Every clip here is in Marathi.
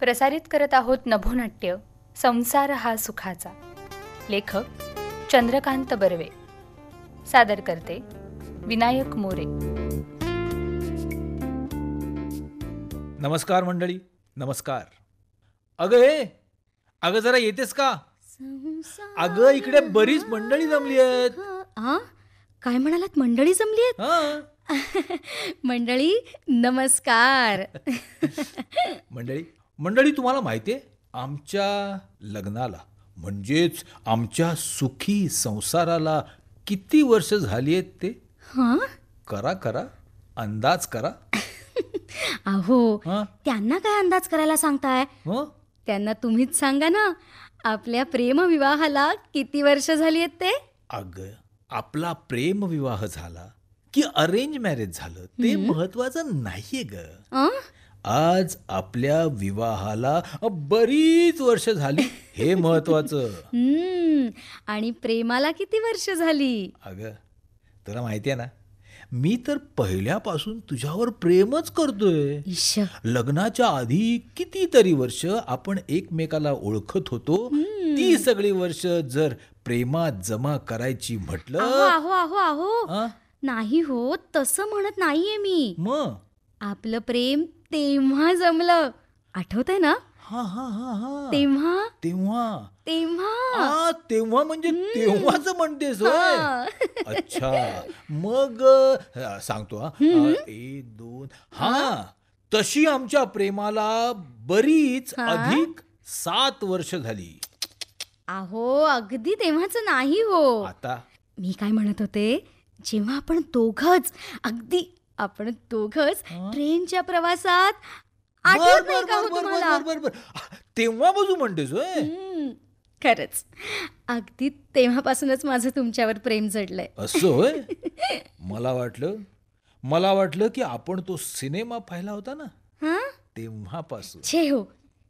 प्रसारित करत आहोत नभोनाट्य संसार हा सुखाचा लेखक चंद्रकांत बर्वे सादर करते विनायक मोरे नमस्कार मंडळी नमस्कार अगं हे अगं जरा येतेस का अगं इकडे बरीच मंडळी जमली आहेत काय म्हणालात मंडळी जमली आहेत मंडळी नमस्कार मंडळी मंडळी तुम्हाला माहिती आहे आमच्या लग्नाला म्हणजेच आमच्या सुखी संसाराला किती वर्ष झाली आहेत ते हां करा करा अंदाज करा अहो त्यांना काय अंदाज करायला सांगताय हो त्यांना तुम्हीच सांगा ना आपल्या प्रेमविवाहाला किती वर्ष झाली आहेत ते अग आपला प्रेमविवाह झाला की अरेंज मॅरेज झालं ते महत्वाचं नाहीये ग आज आपल्या विवाहाला बरीच वर्ष झाली हे महत्वाचं आणि प्रेमाला किती वर्ष झाली अग तुला माहिती आहे ना मी तर पहिल्यापासून तुझ्यावर प्रेमच करतोय लग्नाच्या आधी कितीतरी वर्ष आपण एकमेकाला ओळखत होतो ती सगळी वर्ष जर प्रेमात जमा करायची म्हटलं आहो आहो आहो नाही हो तसं म्हणत नाहीये मी मग आपलं प्रेम तेव्हा जमलं आठवत आहे ना तेव्हा तेव्हा तेव्हा तेव्हा म्हणजे तेव्हाच म्हणतेस अच्छा मग सांगतो हा एक दोन हा तशी आमच्या प्रेमाला बरीच अधिक सात वर्ष झाली अहो अगदी तेव्हाच नाही हो आता मी काय म्हणत होते जेव्हा आपण दोघच अगदी आपण दोघच ट्रेनच्या प्रवासात तेव्हा बाजू म्हणतेस खरच अगदी तेव्हापासूनच माझं तुमच्यावर प्रेम जडलंय असो मला वाटलं मला वाटलं की आपण तो सिनेमा पाहिला होता ना हा तेव्हापासून छे हो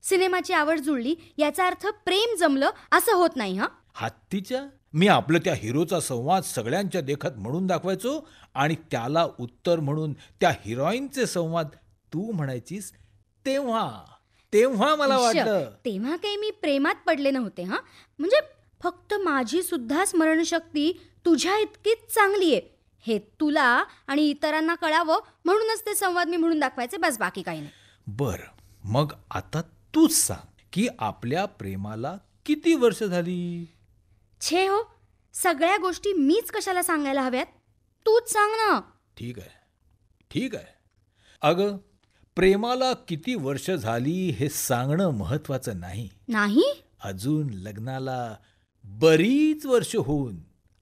सिनेमाची आवड जुळली याचा अर्थ प्रेम जमलं असं होत नाही हा हत्तीच्या मी आपलं त्या हिरोचा संवाद सगळ्यांच्या देखत म्हणून दाखवायचो आणि त्याला उत्तर म्हणून त्या हिरोईनचे संवाद तू म्हणायचीस तेव्हा तेव्हा मला वाटलं तेव्हा काही मी प्रेमात पडले नव्हते हा म्हणजे फक्त माझी सुद्धा स्मरणशक्ती तुझ्या इतकीच चांगली आहे हे तुला आणि इतरांना कळावं म्हणूनच ते संवाद मी म्हणून दाखवायचे बस बाकी काही नाही बर मग आता तूच सांग की आपल्या प्रेमाला किती वर्ष झाली छे हो सगळ्या गोष्टी मीच कशाला सांगायला हव्यात तूच सांग ना ठीक आहे ठीक आहे अग प्रेमाला किती वर्ष झाली हे सांगणं महत्वाचं नाही नाही अजून लग्नाला बरीच वर्ष होऊन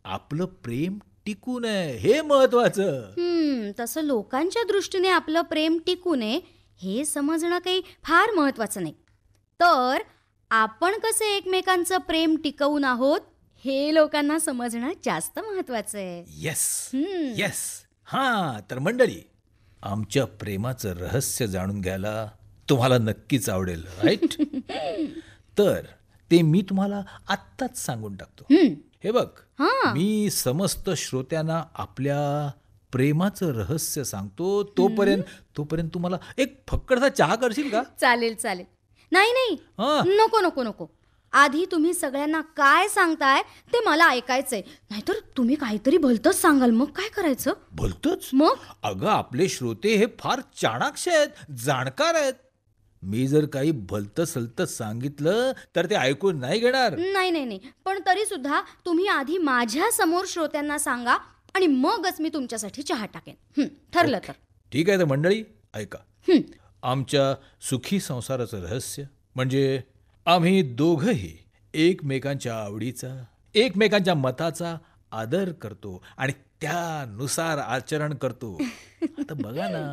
आपलं प्रेम टिकून आहे हे महत्वाचं हम्म, तसं लोकांच्या दृष्टीने आपलं प्रेम टिकू नये हे समजणं काही फार महत्वाचं नाही तर आपण कसे एकमेकांचं प्रेम टिकवून आहोत हे लोकांना समजणं जास्त महत्वाचं आहे येस येस हा तर मंडळी आमच्या प्रेमाचं रहस्य जाणून घ्यायला तुम्हाला नक्कीच आवडेल राईट तर ते मी तुम्हाला आत्ताच सांगून टाकतो हे बघ मी समस्त श्रोत्यांना आपल्या प्रेमाचं रहस्य सांगतो तोपर्यंत तोपर्यंत तुम्हाला एक फक्कडचा चहा करशील का चालेल चालेल नाही नाही नको नको नको आधी तुम्ही सगळ्यांना काय सांगताय ते मला ऐकायचंय नाहीतर तुम्ही काहीतरी भलतच सांगाल मग काय करायचं भलतच मग अगं आपले श्रोते हे फार चाणाक्ष आहेत जाणकार आहेत मी जर काही भलत सलत सांगितलं तर ते ऐकून नाही घेणार नाही नाही नाही पण तरी सुद्धा तुम्ही आधी माझ्या समोर श्रोत्यांना सांगा आणि मगच मी तुमच्यासाठी चहा टाकेन ठरलं तर ठीक आहे तर मंडळी ऐका आमच्या सुखी संसाराचं रहस्य म्हणजे आम्ही दोघंही एकमेकांच्या आवडीचा एकमेकांच्या मताचा आदर करतो आणि त्यानुसार आचरण करतो आता बघा ना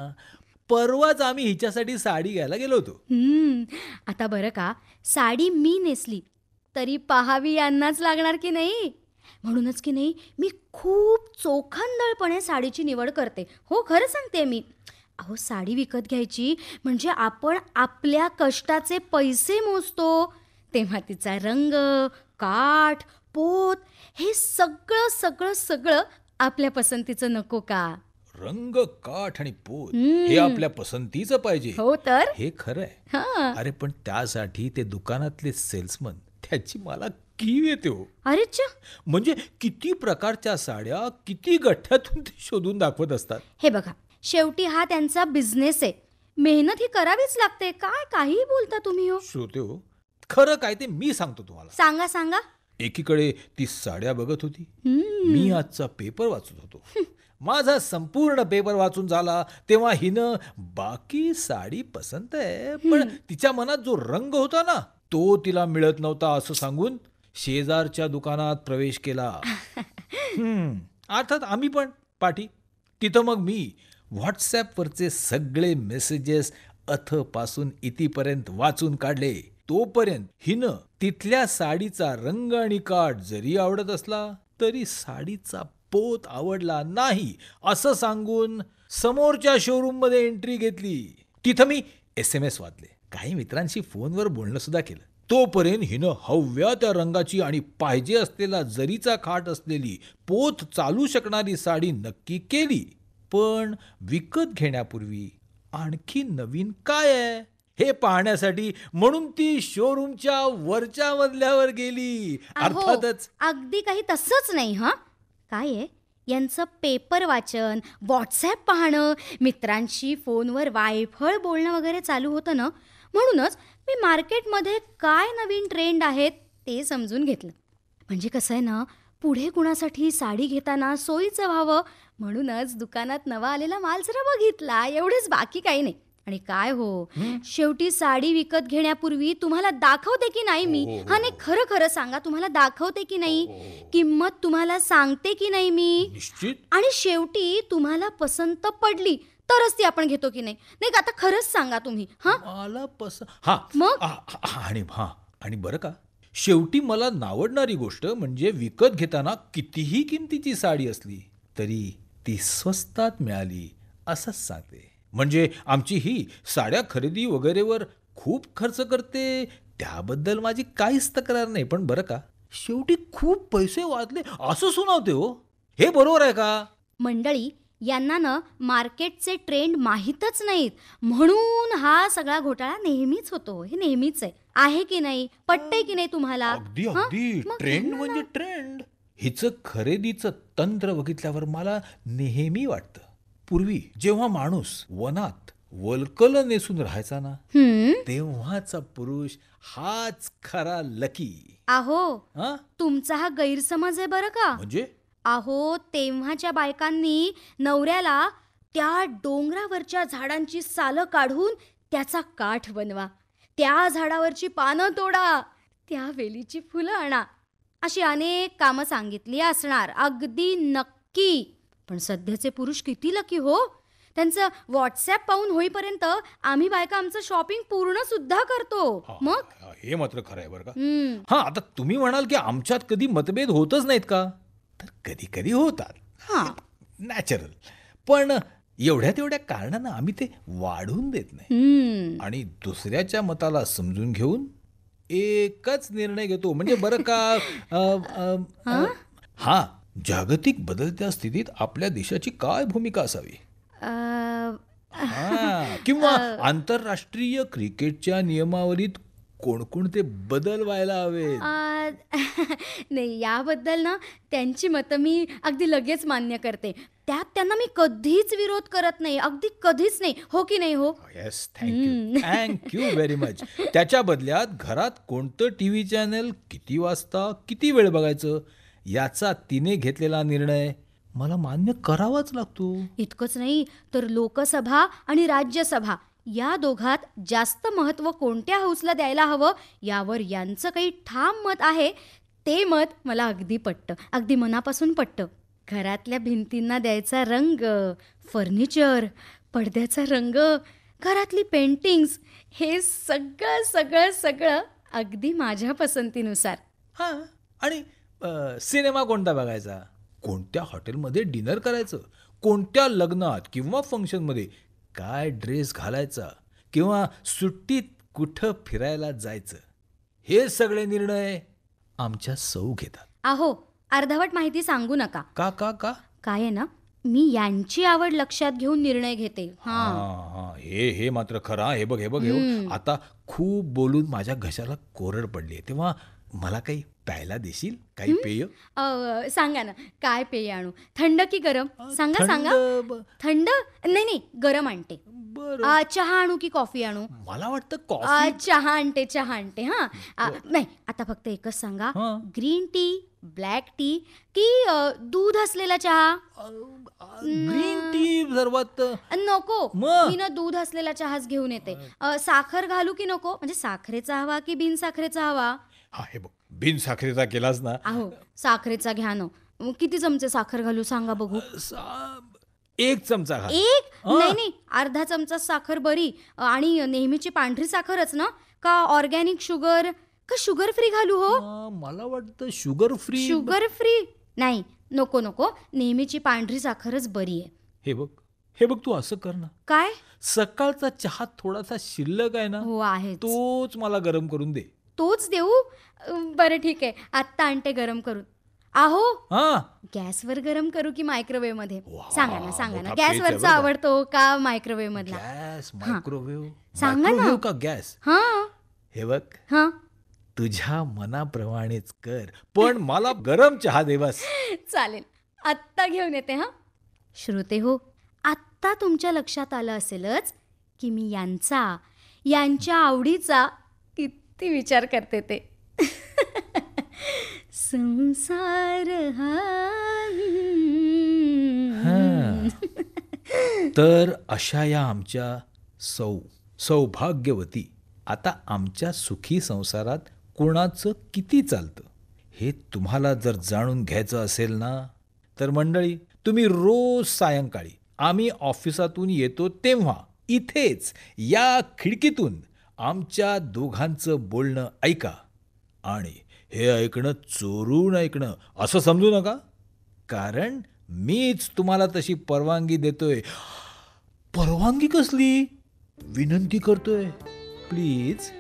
परवाच आम्ही हिच्यासाठी साडी घ्यायला गेलो होतो आता बरं का साडी मी नेसली तरी पहावी यांनाच लागणार की नाही म्हणूनच की नाही मी खूप चोखंदळपणे साडीची निवड करते हो खरं सांगते मी अहो साडी विकत घ्यायची म्हणजे आपण आपल्या कष्टाचे पैसे मोजतो तेव्हा तिचा रंग काठ पोत हे सगळं सगळं सगळं आपल्या पसंतीचं नको का रंग काठ आणि पोत हे आपल्या पसंतीचं पाहिजे हो तर हे खरंय अरे पण त्यासाठी ते दुकानातले सेल्समन त्याची मला कीव येते हो अरे म्हणजे किती प्रकारच्या साड्या किती गठ्ठ्यातून ते शोधून दाखवत असतात हे बघा शेवटी हा त्यांचा बिझनेस आहे मेहनत ही करावीच लागते काय काही बोलता तुम्ही हो श्रोते हो खरं काय ते मी सांगतो तुम्हाला सांगा सांगा एकीकडे ती साड्या बघत होती मी आजचा पेपर वाचत होतो माझा संपूर्ण पेपर वाचून झाला तेव्हा हिनं बाकी साडी पसंत आहे पण तिच्या मनात जो रंग होता ना तो तिला मिळत नव्हता असं सांगून शेजारच्या दुकानात प्रवेश केला अर्थात आम्ही पण पाठी तिथं मग मी व्हॉट्सॲपवरचे सगळे मेसेजेस अथपासून इतिपर्यंत वाचून काढले तोपर्यंत हिनं तिथल्या साडीचा रंग आणि काठ जरी आवडत असला तरी साडीचा पोत आवडला नाही असं सांगून समोरच्या शोरूम मध्ये एंट्री घेतली तिथं मी एस एम एस वाचले काही मित्रांशी फोनवर बोलणं सुद्धा केलं तोपर्यंत हिनं हव्या त्या रंगाची आणि पाहिजे असलेला जरीचा खाट असलेली पोत चालू शकणारी साडी नक्की केली पण विकत घेण्यापूर्वी आणखी नवीन काय आहे हे पाहण्यासाठी म्हणून ती शोरूमच्या वरच्या मजल्यावर गेली अर्थातच अगदी काही तसंच नाही हा काय आहे यांचं पेपर वाचन व्हॉट्सॲप पाहणं मित्रांशी फोनवर वायफळ बोलणं वगैरे चालू होतं ना म्हणूनच मी मार्केटमध्ये काय नवीन ट्रेंड आहेत ते समजून घेतलं म्हणजे कसं आहे ना पुढे कुणासाठी साडी घेताना सोयीचं व्हावं म्हणूनच दुकानात नवा आलेला माल जरा बघितला एवढेच बाकी काही नाही आणि काय हो शेवटी साडी विकत घेण्यापूर्वी तुम्हाला दाखवते की नाही मी हो, हो, हा हो. नाही खरं खरं सांगा तुम्हाला दाखवते की नाही किंमत तुम्हाला सांगते की नाही मी आणि शेवटी तुम्हाला पसंत पडली तरच ती आपण घेतो की नाही नाही आता खरंच सांगा तुम्ही हा मग आणि आणि बरं का शेवटी मला नावडणारी गोष्ट म्हणजे विकत घेताना कितीही किमतीची साडी असली तरी ती स्वस्तात मिळाली असंच सांगते म्हणजे आमची ही साड्या खरेदी वगैरेवर खूप खर्च करते त्याबद्दल माझी काहीच तक्रार नाही पण बरं का शेवटी खूप पैसे वाचले असं सुनावते हो हे बरोबर आहे का मंडळी यांना ना मार्केटचे ट्रेंड माहीतच नाहीत म्हणून हा सगळा घोटाळा नेहमीच होतो हे नेहमीच आहे आहे की नाही पटते की नाही तुम्हाला ट्रेंड म्हणजे ट्रेंड हिचं खरेदीचं तंत्र बघितल्यावर मला नेहमी वाटत पूर्वी जेव्हा माणूस वनात वलकल नेसून राहायचा ना तेव्हाचा पुरुष हाच खरा लकी आहो तुमचा हा गैरसमज आहे बरं का म्हणजे आहो तेव्हाच्या बायकांनी नवऱ्याला त्या डोंगरावरच्या झाडांची साल काढून त्याचा काठ बनवा त्या झाडावरची पानं तोडा त्या वेलीची फुलं आणा अशी अनेक कामं सांगितली असणार अगदी नक्की पण सध्याचे पुरुष किती लकी हो त्यांचं व्हॉट्सॲप पाहून होईपर्यंत आम्ही बायका आमचं शॉपिंग पूर्ण सुद्धा करतो मग हे मात्र खरं आहे बरं का हा आता तुम्ही म्हणाल की आमच्यात कधी मतभेद होतच नाहीत का तर कधी कधी होतात नॅचरल पण एवढ्या तेवढ्या कारणानं आम्ही ते वाढून देत नाही आणि दुसऱ्याच्या मताला समजून घेऊन एकच निर्णय घेतो म्हणजे बरं का हा जागतिक बदलत्या स्थितीत आपल्या देशाची काय भूमिका असावी किंवा आंतरराष्ट्रीय क्रिकेटच्या नियमावलीत कोणकोणते बदल व्हायला हवे नाही याबद्दल ना त्यांची मतं मी अगदी लगेच मान्य करते त्यात त्यांना मी कधीच विरोध करत नाही अगदी कधीच नाही हो की नाही हो yes thank you thank you very much त्याच्या बदल्यात घरात कोणतं टी व्ही चॅनल किती वाजता किती वेळ बघायचं याचा तिने घेतलेला निर्णय मला मान्य करावाच लागतो इतकंच नाही तर लोकसभा आणि राज्यसभा या दोघात जास्त महत्त्व कोणत्या हाऊसला द्यायला हवं यावर यांचं काही ठाम मत आहे ते मत मला अगदी पटतं अगदी मनापासून पटतं घरातल्या भिंतींना द्यायचा रंग फर्निचर पडद्याचा रंग घरातली पेंटिंग्स हे सगळं सगळं सगळं अगदी माझ्या पसंतीनुसार हा आणि सिनेमा कोणता बघायचा कोणत्या हॉटेलमध्ये डिनर करायचं कोणत्या लग्नात किंवा फंक्शनमध्ये काय ड्रेस घालायचा किंवा सुट्टीत कुठं फिरायला जायचं हे सगळे निर्णय आमच्या सौ घेतात आहो अर्धावट माहिती सांगू नका का का का काय ना मी यांची आवड लक्षात घेऊन निर्णय घेते हे हे मात्र खरं हे बघ हे बघ. आता खूप बोलून माझ्या घशाला कोरड पडली तेव्हा मला काही प्यायला देशील काही पेय सांगा ना काय पेय आणू थंड की गरम सांगा सांगा थंड नाही नाही गरम आणते चहा आणू की कॉफी आणू मला वाटतं चहा आणते चहा आणते हा नाही आता फक्त एकच सांगा ग्रीन टी ब्लॅक टी की दूध असलेला चहा ग्रीन टी सर्वात नको मी ना दूध असलेला चहाच घेऊन येते साखर घालू की नको म्हणजे साखरेचा हवा की बिन साखरेचा हवा हा हे बघ बिन साखरेचा केलास ना आहो साखरेचा घ्या ना किती चमचे साखर घालू सांगा बघू एक चमचा घाल एक नाही नाही अर्धा चमचा साखर बरी आणि नेहमीची पांढरी साखरच ना का ऑर्गॅनिक शुगर का शुगर फ्री घालू हो मला वाटतं शुगर फ्री शुगर फ्री नाही नको नको नेहमीची पांढरी साखरच बरी आहे हे बघ हे बघ तू असं कर ना काय सकाळचा चहा थोडासा शिल्लक आहे ना हो आहे तोच मला गरम करून दे तोच देऊ बरं ठीक आहे आत्ता आणते गरम करून आहो गॅसवर गरम करू की मायक्रोवेव्ह मध्ये सांगा ना सांगा ना गॅसवरचा आवडतो का मायक्रोवेव्ह मधला गॅस मायक्रोवेव्ह सांगा ना का गॅस हा हे बघ हा तुझ्या मनाप्रमाणेच कर पण मला गरम चहा देवास चालेल आत्ता घेऊन येते हा श्रोते हो आत्ता तुमच्या लक्षात आलं असेलच की मी यांचा यांच्या आवडीचा ती विचार करते ते संसार तर अशा या आमच्या सौ सौभाग्यवती आता आमच्या सुखी संसारात कोणाचं किती चालतं हे तुम्हाला जर जाणून घ्यायचं असेल ना तर मंडळी तुम्ही रोज सायंकाळी आम्ही ऑफिसातून येतो तेव्हा इथेच या खिडकीतून आमच्या दोघांचं बोलणं ऐका आणि हे ऐकणं चोरून ऐकणं असं समजू नका कारण मीच तुम्हाला तशी परवानगी देतोय परवानगी कसली विनंती करतोय प्लीज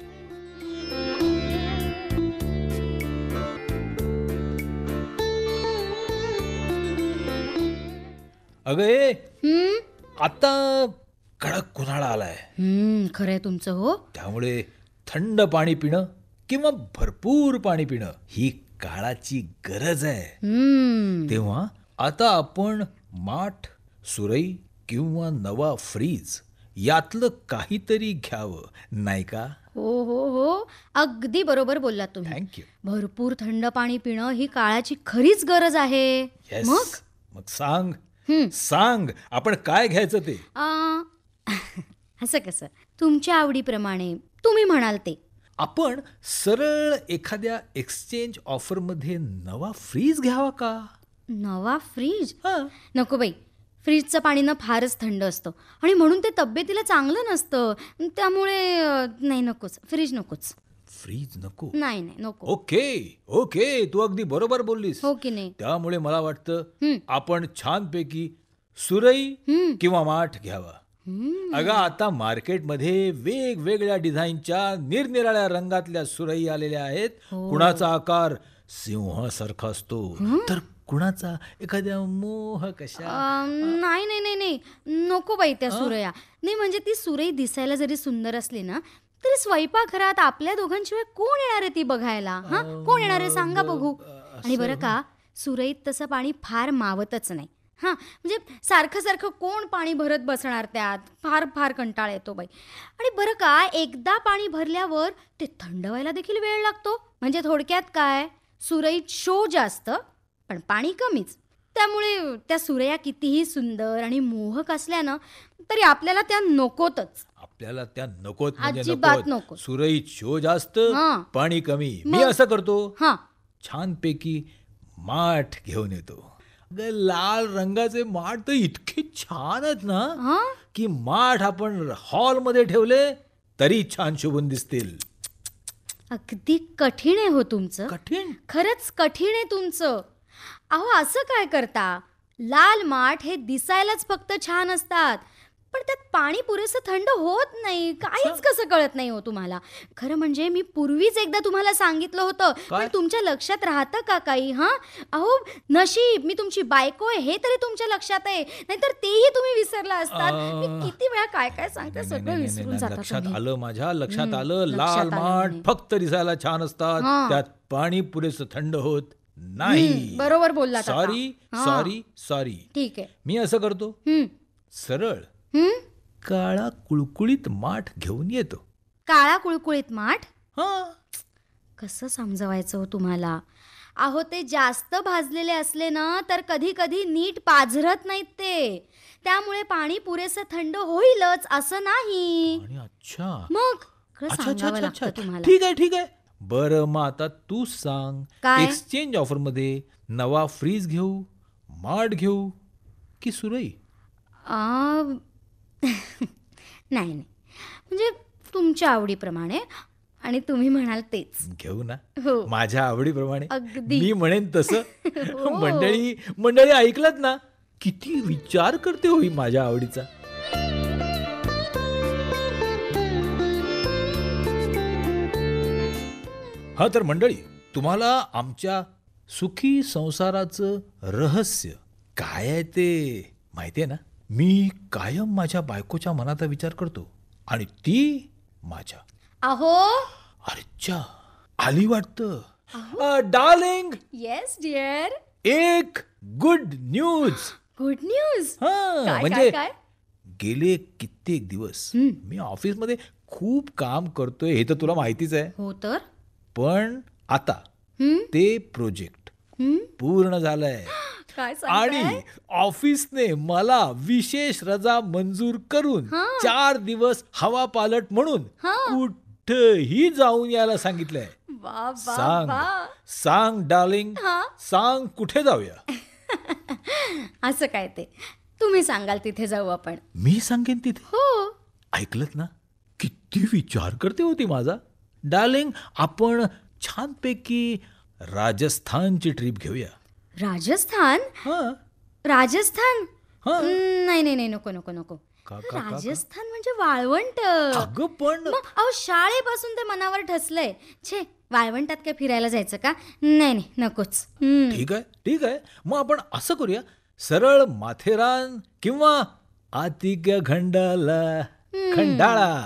अगं आता कडक उन्हाळा आलाय खरंय तुमचं हो त्यामुळे थंड पाणी पिणं किंवा भरपूर पाणी पिणं ही काळाची गरज आहे तेव्हा आता आपण माठ सुरई किंवा नवा फ्रीज यातलं काहीतरी घ्यावं नाही का हो हो हो अगदी बरोबर बोललात तुम्ही थँक्यू भरपूर थंड पाणी पिणं ही काळाची खरीच गरज आहे मग मग सांग सांग आपण काय घ्यायचं ते असं कसं तुमच्या आवडीप्रमाणे तुम्ही म्हणाल ते आपण सरळ एखाद्या एक्सचेंज मध्ये नवा फ्रीज घ्यावा का नवा फ्रीज नको बाई फ्रीजचं पाणी ना फारच थंड असतं आणि म्हणून ते तब्येतीला चांगलं नसतं त्यामुळे नाही नकोच फ्रीज नकोच फ्रीज नको नाही नाही नको ओके ओके तू अगदी बरोबर बोललीस हो की नाही त्यामुळे मला वाटतं आपण छानपैकी सुरई किंवा माठ घ्यावा अगं आता मार्केटमध्ये वेगवेगळ्या डिझाईनच्या निरनिराळ्या रंगातल्या सुरई आलेल्या आहेत हो. कुणाचा आकार सिंहासारखा असतो तर कुणाचा एखाद्या मोह कशा नाही नाही नाही नाही नको बाई त्या सुरया नाही म्हणजे ती सुरई दिसायला जरी सुंदर असली ना तरी स्वयंपाकघरात आपल्या दोघांशिवाय कोण येणार आहे ती बघायला हा कोण येणार आहे सांगा बघू आणि बरं का सुरईत तसं पाणी फार मावतच नाही हां म्हणजे सारखं सारखं कोण पाणी भरत बसणार त्यात फार फार कंटाळा येतो बाई आणि बरं का एकदा पाणी भरल्यावर ते थंड व्हायला देखील वेळ लागतो म्हणजे थोडक्यात काय सुरईत शो जास्त पण पाणी कमीच त्यामुळे त्या सुरया कितीही सुंदर आणि मोहक असल्यानं तरी आपल्याला त्या नकोतच आपल्याला त्या नकोत म्हणजे अजिबात नको सुरईत शो जास्त पाणी कमी मी असं करतो हां छानपैकी माठ घेऊन येतो लाल रंगाचे माठ तर इतके छान आहेत ना की माठ आपण हॉल मध्ये ठेवले तरी छान शोभून दिसतील अगदी कठीण आहे हो तुमचं कठीण खरच कठीण आहे तुमचं अहो असं काय करता लाल माठ हे दिसायलाच फक्त छान असतात पण त्यात पाणी पुरेसं थंड होत नाही काहीच कसं कळत नाही हो तुम्हाला खरं म्हणजे मी पूर्वीच एकदा तुम्हाला सांगितलं होतं पण तुमच्या लक्षात राहतं का काही हा अहो नशीब मी तुमची बायको आहे हे तरी तुमच्या लक्षात आहे नाहीतर तेही तुम्ही विसरला असतात मी किती वेळा काय काय सांगते सगळं विसरून लक्षात आलं माझ्या लक्षात आलं लाल माठ फक्त दिसायला छान असतात त्यात पाणी पुरेसं थंड होत नाही बरोबर बोलला सॉरी सॉरी सॉरी ठीक आहे मी असं करतो सरळ काळा कुळकुळीत माठ घेऊन येतो काळा कुळकुळीत माठ कस समजवायचं हो तुम्हाला अहो ते जास्त भाजलेले असले ना तर कधी कधी नीट पाझरत नाहीत ते त्यामुळे पाणी पुरेसं थंड होईलच असं नाही अच्छा मग ठीक आहे ठीक आहे बरं मग आता तू सांग एक्सचेंज ऑफर मध्ये नवा फ्रीज घेऊ माठ घेऊ की सुरई आ, नाही नाही म्हणजे तुमच्या आवडीप्रमाणे आणि तुम्ही म्हणाल तेच घेऊ ना हो माझ्या आवडीप्रमाणे अगदी मी म्हणेन तसं हो. मंडळी मंडळी ऐकलत ना किती विचार करते होई माझ्या आवडीचा हा तर मंडळी तुम्हाला आमच्या सुखी संसाराचं रहस्य काय आहे ते माहिती आहे ना मी कायम माझ्या बायकोच्या मनाचा विचार करतो आणि ती माझ्या अहो अच्छा आली वाटत डार्लिंग येस डिअर एक गुड न्यूज गुड न्यूज म्हणजे गेले कित्येक दिवस मी ऑफिस मध्ये खूप काम करतोय हे तर तुला माहितीच आहे हो तर पण आता ते प्रोजेक्ट पूर्ण झालंय आणि ऑफिसने मला विशेष रजा मंजूर करून चार दिवस हवा पालट म्हणून कुठही जाऊन यायला सांगितलंय सांग सांग डार्लिंग सांग कुठे जाऊया असं काय ते तुम्ही सांगाल तिथे जाऊ आपण मी सांगेन तिथे हो ऐकलत ना किती विचार करते होती माझा डार्लिंग आपण छानपैकी राजस्थानची ट्रिप घेऊया राजस्थान राजस्थान नाही नाही नको नको नको राजस्थान म्हणजे वाळवंट पण अहो शाळेपासून ते मनावर ठसलंय छे वाळवंटात काय फिरायला जायचं का नाही नाही नकोच ठीक आहे ठीक आहे मग आपण असं करूया सरळ माथेरान किंवा आतिक्य खंडाला खंडाळा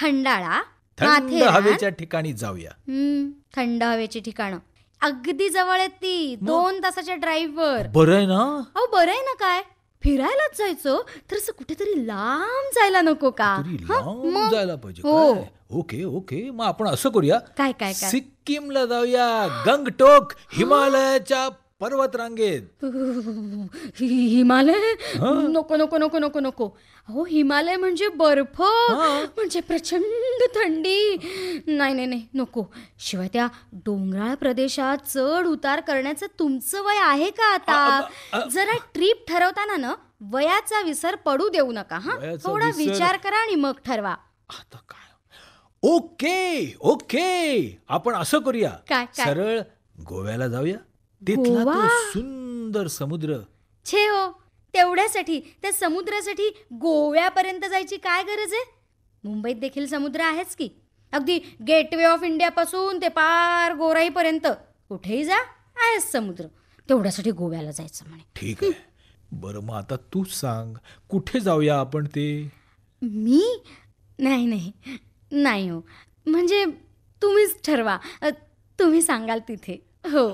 खंडाळा थंड हवेच्या ठिकाणी जाऊया हम्म, थंड हवेची ठिकाणं अगदी जवळ आहे ती दोन तासाच्या ड्राईव्हवर बरं ना अहो बरं ना काय फिरायलाच जायचो तर असं कुठेतरी लांब जायला नको का लांब जायला पाहिजे हो. ओके ओके मग आपण असं करूया काय काय काय सिक्कीमला जाऊया गंगटोक हिमालयाच्या पर्वत रांगेत हिमालय नको नको नको नको नको अहो हिमालय म्हणजे बर्फ म्हणजे प्रचंड थंडी नाही नाही नको शिवाय त्या डोंगराळ प्रदेशात चढ उतार करण्याचं तुमचं वय आहे का आता जरा ट्रिप ठरवताना ना वयाचा विसर पडू देऊ नका हा थोडा विचार करा आणि मग ठरवा आता काय ओके ओके आपण असं करूया काय? सरळ गोव्याला जाऊया तिथला तो सुंदर समुद्र छे हो तेवढ्यासाठी त्या समुद्रासाठी गोव्यापर्यंत जायची काय गरज आहे मुंबईत देखील समुद्र आहेच की अगदी गेटवे ऑफ इंडियापासून ते पार गोराईपर्यंत कुठेही जा आहेस समुद्र तेवढ्यासाठी गोव्याला जायचं म्हणे ठीक आहे बरं मग आता तू सांग कुठे जाऊया आपण ते मी नाही नाही नाही हो म्हणजे तुम्हीच ठरवा तुम्ही सांगाल तिथे हो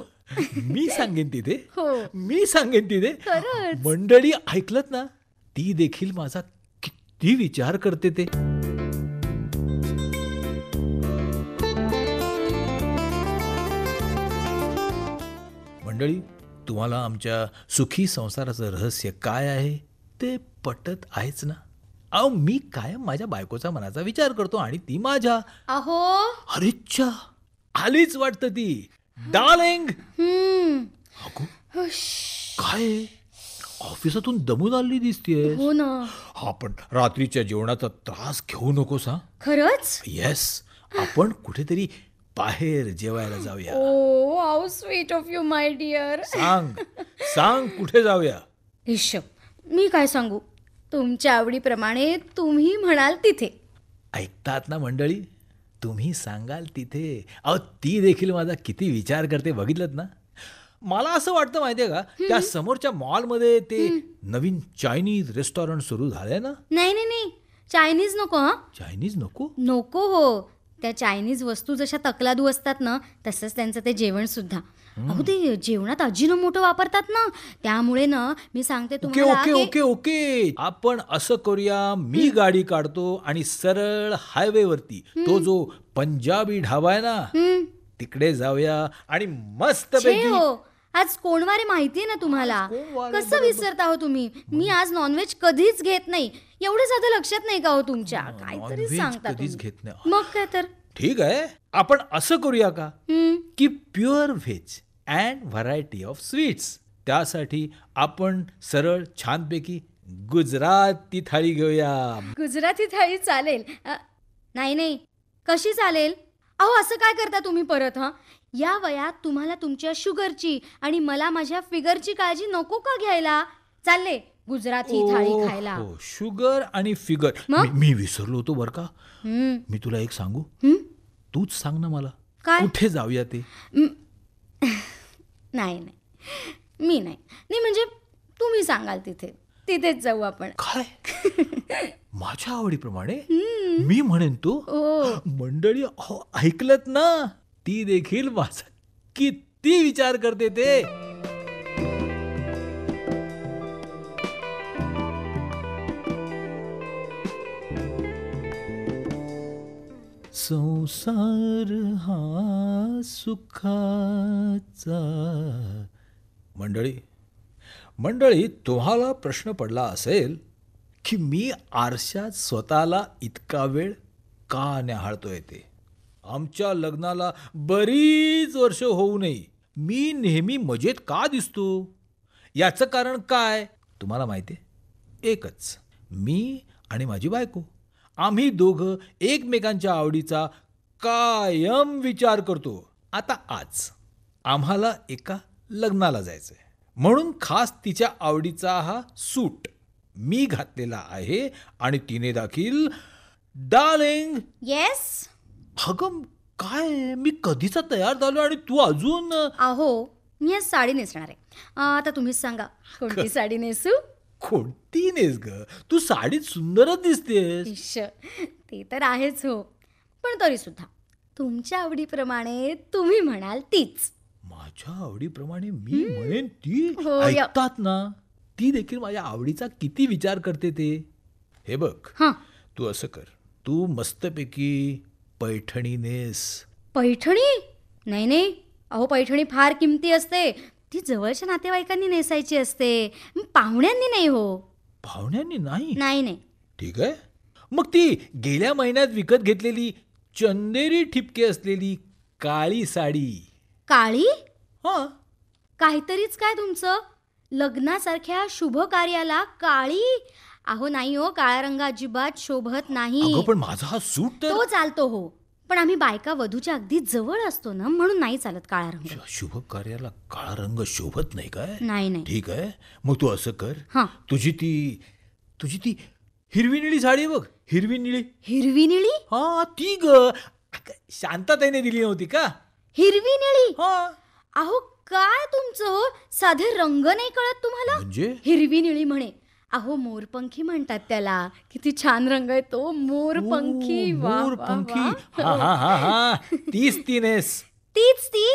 मी सांगेन तिथे हो. मी सांगेन तिथे मंडळी ऐकलत ना ती देखील माझा किती विचार करते ते मंडळी तुम्हाला आमच्या सुखी संसाराचं रहस्य काय आहे ते पटत आहेच ना अहो मी कायम माझ्या बायकोचा मनाचा विचार करतो आणि ती माझ्या अहो अरेच्छा आलीच वाटत ती डार्लिंग काय ऑफिसातून दमून आली दिसतीये हो ना हा पण रात्रीच्या जेवणाचा त्रास घेऊ नकोस हा खरंच येस आपण कुठेतरी बाहेर जेवायला जाऊया oh how sweet of you my dear सांग सांग कुठे जाऊया हिशोब मी काय सांगू तुमच्या आवडीप्रमाणे तुम्ही म्हणाल तिथे ऐकतात ना मंडळी तुम्ही सांगाल तिथे अहो ती देखील माझा किती विचार करते बघितलं ना मला असं वाटतं माहितीये का त्या समोरच्या मॉल मध्ये ते नवीन चायनीज रेस्टॉरंट सुरू झाले ना नाही नाही नाही चायनीज नको हा चायनीज नको नको हो त्या चायनीज वस्तू जशा तकलादू असतात ना तसंच त्यांचं ते जेवण सुद्धा अहो ते जेवणात अजिनो मोठं वापरतात ना त्यामुळे ना मी सांगते ओके ओके ओके ओके आपण असं करूया मी गाडी काढतो आणि सरळ हायवे वरती तो जो पंजाबी ढाबा आहे ना तिकडे जाऊया आणि मस्त हो. आज कोणवारे माहितीये ना तुम्हाला कसं विसरता हो तुम्ही मी आज नॉनव्हेज कधीच घेत नाही एवढं साधं लक्षात नाही का हो तुमच्या काहीतरी सांगता कधीच घेत नाही मग काय तर ठीक आहे आपण असं करूया का की pure veg and variety of sweets त्यासाठी आपण सरळ छानपैकी गुजराती थाळी घेऊया गुजराती थाळी चालेल नाही नाही कशी चालेल अहो असं काय करता तुम्ही परत हा या वयात तुम्हाला तुमच्या शुगरची आणि मला माझ्या फिगरची काळजी नको का घ्यायला चालले गुजराती थाळी खायला हो, शुगर आणि फिगर मी विसरलो होतो बर का मी तुला एक सांगू तूच सांग ना मला काय? कुठे जाऊया ते नाही नाही मी नाही नाही म्हणजे तुम्ही सांगाल तिथे तिथेच जाऊ आपण काय माझ्या आवडीप्रमाणे मी म्हणेन तू हो. मंडळी ऐकलत ना ती देखील वाचत किती विचार करते ते संसार हा सुखाचा मंडळी मंडळी तुम्हाला प्रश्न पडला असेल की मी आरशात स्वतःला इतका वेळ का न्याहाळतो येते आमच्या लग्नाला बरीच वर्ष होऊ नये मी नेहमी मजेत का दिसतो याचं कारण काय तुम्हाला माहिती आहे एकच मी आणि माझी बायको आम्ही दोघं एकमेकांच्या आवडीचा कायम विचार करतो आता आज आम्हाला एका लग्नाला जायचं आहे म्हणून खास तिच्या आवडीचा हा सूट मी घातलेला आहे आणि तिने दाखील डार्लिंग येस अगं काय मी कधीचा तयार झालो आणि तू अजून आहो मी आज साडी नेसणार आहे आता तुम्हीच सांगा कोणती साडी नेसू खोटी नेस ग तू साडीत सुंदरच दिसतेस ते तर आहेच हो पण तरी सुद्धा तुमच्या आवडीप्रमाणे तुम्ही म्हणाल तीच माझ्या आवडीप्रमाणे मी म्हणेन ती हो, ऐकतात ना ती देखील माझ्या आवडीचा किती विचार करते ते हे बघ तू असं कर तू मस्तपैकी पैठणी नेस पैठणी नाही नाही अहो पैठणी फार किमती असते ती जवळच्या नातेवाईकांनी नेसायची असते पाहुण्यांनी नाही हो पाहुण्यांनी नाही नाही नाही ठीक आहे मग ती गेल्या महिन्यात विकत घेतलेली चंदेरी ठिपके असलेली काळी साडी काळी हा काहीतरीच काय तुमचं लग्नासारख्या शुभ कार्याला काळी अहो नाही हो काळा रंग अजिबात शोभत नाही पण माझा हा सूट तो चालतो हो पण आम्ही बायका वधूच्या अगदी जवळ असतो ना म्हणून नाही चालत काळा रंग शुभ कार्याला काळा रंग शोभत नाही काय नाही नाही ठीक आहे मग तू असं कर हां तुझी ती तुझी ती हिरवी निळी साडी बघ हिरवी निळी हिरवी निळी हा ती ग शांतताईने दिली नव्हती का हिरवी निळी हा अहो काय तुमचं साधे रंग नाही कळत तुम्हाला म्हणजे हिरवी निळी म्हणे अहो मोरपंखी म्हणतात त्याला किती छान रंग आहे तो मोरपंखी मोरपंखी हो. तीच ती नेस तीच ती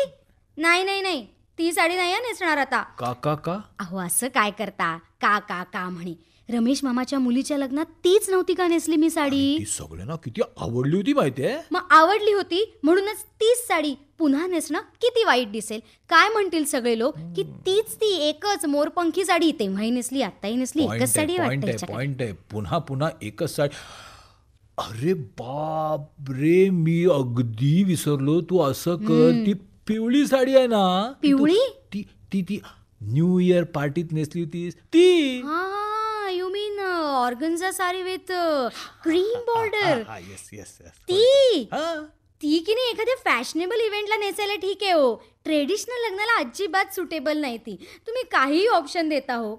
नाही नाही नाही ती साडी नाही नेसणार आता का का का अहो असं काय करता का का का म्हणे रमेश मामाच्या मुलीच्या लग्नात तीच नव्हती का नेसली मी साडी सगळ्यांना किती आवडली होती माहितीये मग आवडली होती म्हणूनच तीच साडी पुन्हा नेसणं किती वाईट दिसेल काय म्हणतील सगळे लोक की तीच ती एकच मोरपंखी साडी तेव्हाही नेसली आताही नेसली एकच साडी पॉइंट आहे पुन्हा पुन्हा एकच साडी अरे बाप रे मी अगदी विसरलो तू असं कर ती पिवळी साडी आहे ना पिवळी ती ती ती न्यू इयर पार्टीत नेसली होतीस ती you mean organza sari with cream border yes yes yes ती ती की नाही एखाद्या फॅशनेबल इव्हेंटला नेसायला ठीक आहे हो ट्रेडिशनल लग्नाला अजिबात सुटेबल नाही ती तुम्ही काहीही ऑप्शन देता हो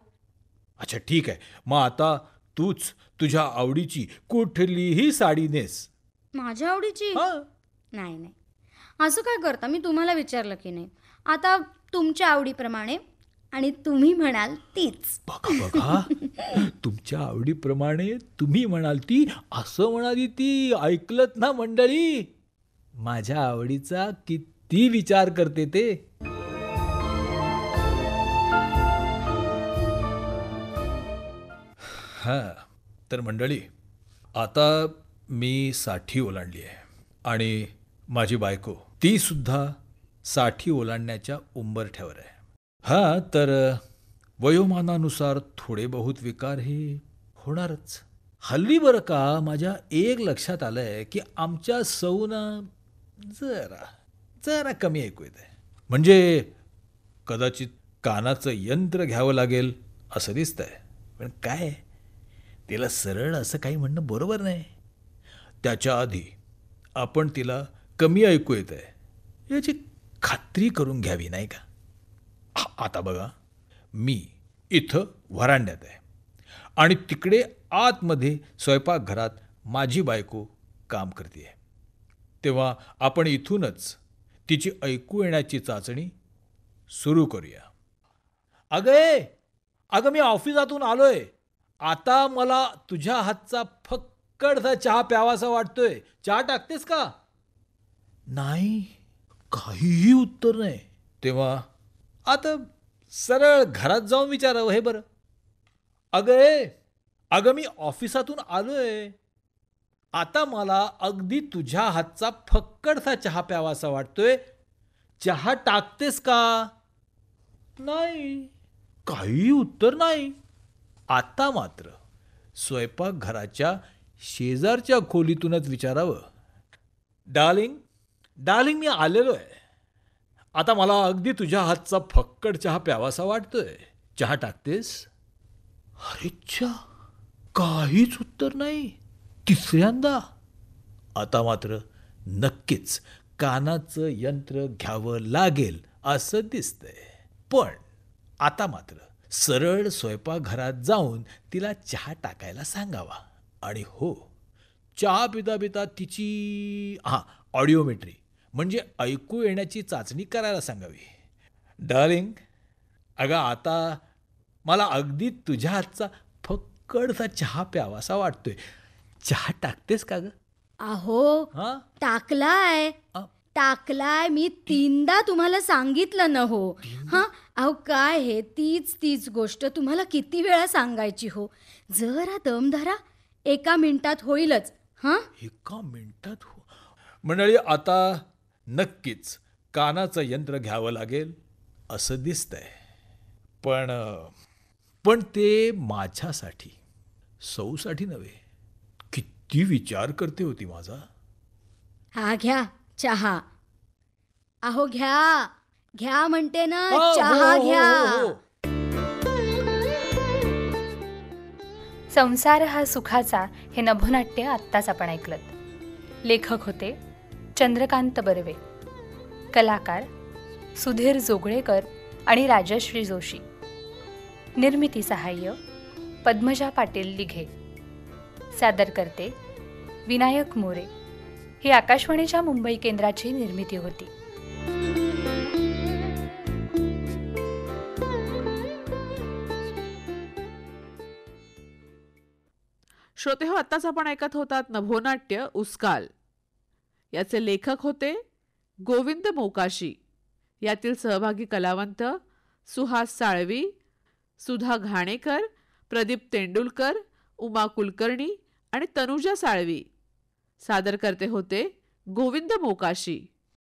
अच्छा ठीक आहे मग आता तूच तुझ्या आवडीची कुठलीही साडी नेस माझ्या आवडीची नाही नाही असं काय करता मी तुम्हाला विचारलं की नाही आता तुमच्या आवडीप्रमाणे आणि तुम्ही म्हणाल तीच बघा बघा तुमच्या आवडीप्रमाणे तुम्ही म्हणाल ती असं म्हणाली ती ऐकलत ना मंडळी माझ्या आवडीचा किती विचार करते ते हा तर मंडळी आता मी साठी ओलांडली आहे आणि माझी बायको ती सुद्धा साठी ओलांडण्याच्या उंबरठ्यावर आहे हां तर वयोमानानुसार थोडे बहुत विकार हे होणारच हल्ली बरं का माझ्या एक लक्षात आलं आहे की आमच्या सौना जरा जरा कमी ऐकू येते म्हणजे कदाचित कानाचं यंत्र घ्यावं लागेल असं दिसतंय पण काय तिला सरळ असं काही म्हणणं बरोबर नाही त्याच्या आधी आपण तिला कमी ऐकू येत आहे याची खात्री करून घ्यावी नाही का आता बघा मी इथं व्हरांड्यात आहे आणि तिकडे आतमध्ये स्वयंपाकघरात माझी बायको काम करते आहे तेव्हा आपण इथूनच तिची ऐकू येण्याची चाचणी सुरू करूया अगं अगं मी ऑफिसातून आलोय आता मला तुझ्या हातचा फक्कडचा चहा प्यावासा वाटतोय चहा टाकतेस का नाही काहीही उत्तर नाही तेव्हा आता सरळ घरात जाऊन विचारावं हे बरं अगं ए अगं मी ऑफिसातून आलोय आता मला अगदी तुझ्या हातचा फक्कडसा चहा प्यावासा वाटतोय चहा टाकतेस का नाही काही उत्तर नाही आता मात्र स्वयंपाकघराच्या शेजारच्या खोलीतूनच विचारावं डार्लिंग डार्लिंग मी आलेलो आहे आता मला अगदी तुझ्या हातचा फक्कड चहा प्यावासा वाटतोय चहा टाकतेस अरेच्छा काहीच उत्तर नाही तिसऱ्यांदा आता मात्र नक्कीच कानाचं यंत्र घ्यावं लागेल असं दिसतंय पण आता मात्र सरळ स्वयंपाकघरात जाऊन तिला चहा टाकायला सांगावा आणि हो चहा पिता पिता तिची हां ऑडिओमेट्री म्हणजे ऐकू येण्याची चाचणी करायला सांगावी डार्लिंग अगं आता मला अगदी तुझ्या हातचा फक्कडचा चहा प्यावा असा वाटतोय चहा टाकतेस का ग अहो टाकलाय टाकलाय मी तीनदा तुम्हाला सांगितलं न हो हा अहो काय हे तीच तीच गोष्ट तुम्हाला किती वेळा सांगायची हो जरा दम धरा एका मिनिटात होईलच हा एका मिनिटात हो- मंडळी आता नक्कीच कानाचं यंत्र घ्यावं लागेल असं दिसतंय पण पण ते माझ्यासाठी सौसाठी नव्हे किती विचार करते होती माझा हा घ्या चहा अहो घ्या घ्या म्हणते ना हो, चहा हो, हो, घ्या संसार हा सुखाचा हे नभोनाट्य आत्ताच आपण ऐकलं लेखक होते चंद्रकांत बर्वे कलाकार सुधीर जोगळेकर आणि राजश्री जोशी निर्मिती सहाय्य पद्मजा पाटील लिघे सादर करते विनायक मोरे ही आकाशवाणीच्या मुंबई केंद्राची निर्मिती होती श्रोते हो आत्ताच आपण ऐकत होतात नभोनाट्य उस्काल याचे लेखक होते गोविंद मोकाशी यातील सहभागी कलावंत सुहास साळवी सुधा घाणेकर प्रदीप तेंडुलकर उमा कुलकर्णी आणि तनुजा साळवी सादर करते होते गोविंद मोकाशी